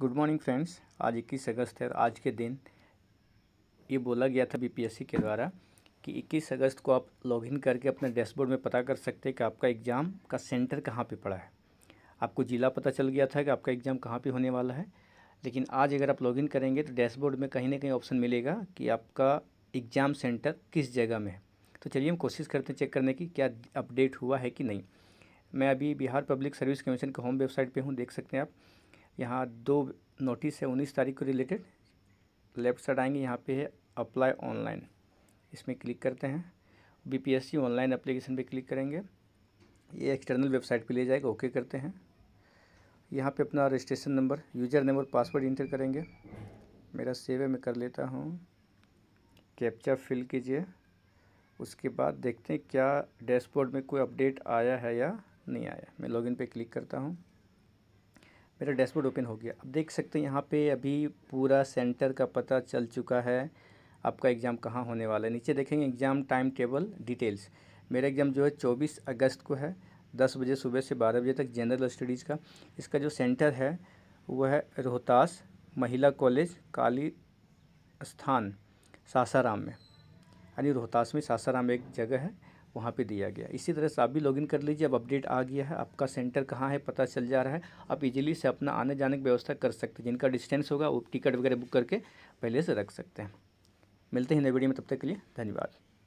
good morning friends आज 21 अगस्त है आज के दिन ये बोला गया था बीपीएससी के द्वारा कि 21 अगस्त को आप लॉगिन करके अपने डैशबोर्ड में पता कर सकते हैं कि आपका एग्ज़ाम का सेंटर कहाँ पे पड़ा है आपको ज़िला पता चल गया था कि आपका एग्ज़ाम कहाँ पे होने वाला है लेकिन आज अगर आप लॉगिन करेंगे तो डैशबोर्ड में कहीं ना कहीं ऑप्शन मिलेगा कि आपका एग्ज़ाम सेंटर किस जगह में है तो चलिए हम कोशिश करते हैं चेक करने की क्या अपडेट हुआ है कि नहीं मैं अभी बिहार पब्लिक सर्विस कमीशन के होम वेबसाइट पर हूँ देख सकते हैं आप यहाँ दो नोटिस है उन्नीस तारीख को रिलेटेड लेफ्ट साइड आएंगे यहाँ पे है अप्लाई ऑनलाइन इसमें क्लिक करते हैं बीपीएससी ऑनलाइन एप्लीकेशन पे क्लिक करेंगे ये एक्सटर्नल वेबसाइट पे ले जाएगा ओके करते हैं यहाँ पे अपना registration number user number password enter करेंगे मेरा सेव है मैं कर लेता हूँ कैप्चा फिल कीजिए उसके बाद देखते हैं क्या डैशबोर्ड में कोई अपडेट आया है या नहीं आया मैं लॉगिन पे क्लिक करता हूँ मेरा डैशबोर्ड ओपन हो गया अब देख सकते हैं यहाँ पे अभी पूरा सेंटर का पता चल चुका है आपका एग्ज़ाम कहाँ होने वाला है नीचे देखेंगे एग्ज़ाम टाइम टेबल डिटेल्स मेरा एग्ज़ाम जो है चौबीस अगस्त को है दस बजे सुबह से बारह बजे तक जनरल स्टडीज़ का इसका जो सेंटर है वह है रोहतास महिला कॉलेज काली स्थान सासाराम में यानी रोहतास में सासाराम एक जगह है वहाँ पे दिया गया इसी तरह से आप भी लॉगिन कर लीजिए अब अपडेट आ गया है आपका सेंटर कहाँ है पता चल जा रहा है आप इजीली से अपना आने जाने की व्यवस्था कर सकते हैं जिनका डिस्टेंस होगा वो टिकट वगैरह बुक करके पहले से रख सकते हैं मिलते हैं नए वीडियो में तब तक के लिए धन्यवाद